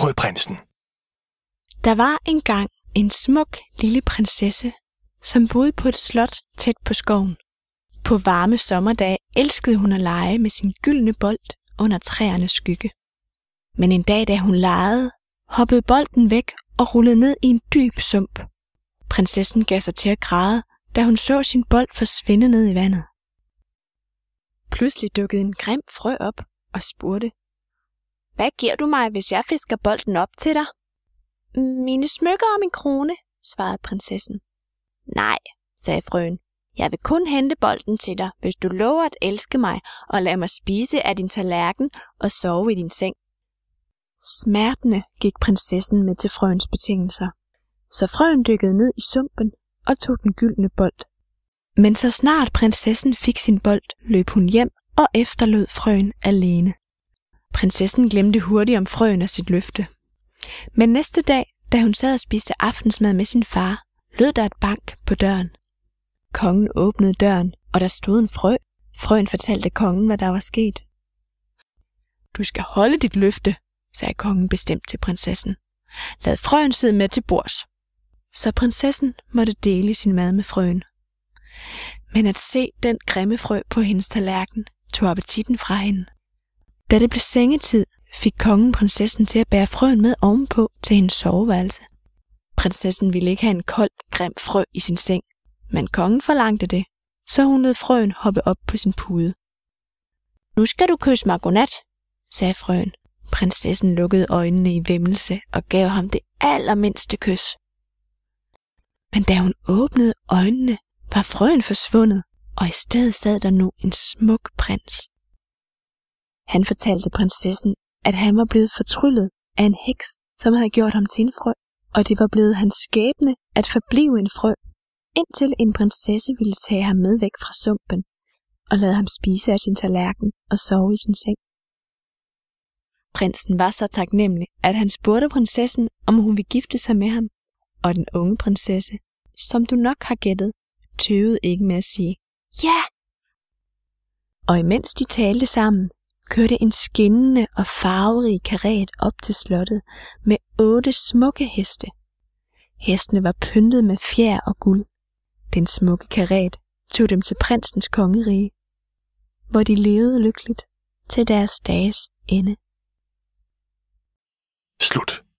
Frøprinsen. Der var engang en smuk lille prinsesse, som boede på et slot tæt på skoven. På varme sommerdage elskede hun at lege med sin gyldne bold under træernes skygge. Men en dag, da hun legede, hoppede bolden væk og rullede ned i en dyb sump. Prinsessen gav sig til at græde, da hun så sin bold forsvinde ned i vandet. Pludselig dukkede en grim frø op og spurgte, hvad giver du mig, hvis jeg fisker bolden op til dig? Mine smykker og min krone, svarede prinsessen. Nej, sagde frøen. Jeg vil kun hente bolden til dig, hvis du lover at elske mig og lade mig spise af din tallerken og sove i din seng. Smertende gik prinsessen med til frøens betingelser. Så frøen dykkede ned i sumpen og tog den gyldne bold. Men så snart prinsessen fik sin bold, løb hun hjem og efterlod frøen alene. Prinsessen glemte hurtigt om frøen og sit løfte. Men næste dag, da hun sad og spiste aftensmad med sin far, lød der et bank på døren. Kongen åbnede døren, og der stod en frø. Frøen fortalte kongen, hvad der var sket. Du skal holde dit løfte, sagde kongen bestemt til prinsessen. Lad frøen sidde med til bords. Så prinsessen måtte dele sin mad med frøen. Men at se den grimme frø på hendes tallerken, tog appetitten fra hende. Da det blev sengetid, fik kongen prinsessen til at bære frøen med ovenpå til hendes soveværelse. Prinsessen ville ikke have en kold, grim frø i sin seng, men kongen forlangte det, så hun lod frøen hoppe op på sin pude. Nu skal du kysse mig godnat, sagde frøen. Prinsessen lukkede øjnene i vemmelse og gav ham det allermindste kys. Men da hun åbnede øjnene, var frøen forsvundet, og i stedet sad der nu en smuk prins. Han fortalte prinsessen, at han var blevet fortryllet af en heks, som havde gjort ham til en frø, og det var blevet hans skæbne at forblive en frø, indtil en prinsesse ville tage ham med væk fra sumpen og lade ham spise af sin tallerken og sove i sin seng. Prinsen var så taknemmelig, at han spurgte prinsessen, om hun ville gifte sig med ham. Og den unge prinsesse, som du nok har gættet, tøvede ikke med at sige, ja! Og imens de talte sammen, kørte en skinnende og farverig karet op til slottet med otte smukke heste. Hestene var pyntet med fjer og guld. Den smukke karet tog dem til prinsens kongerige, hvor de levede lykkeligt til deres dages ende. Slut.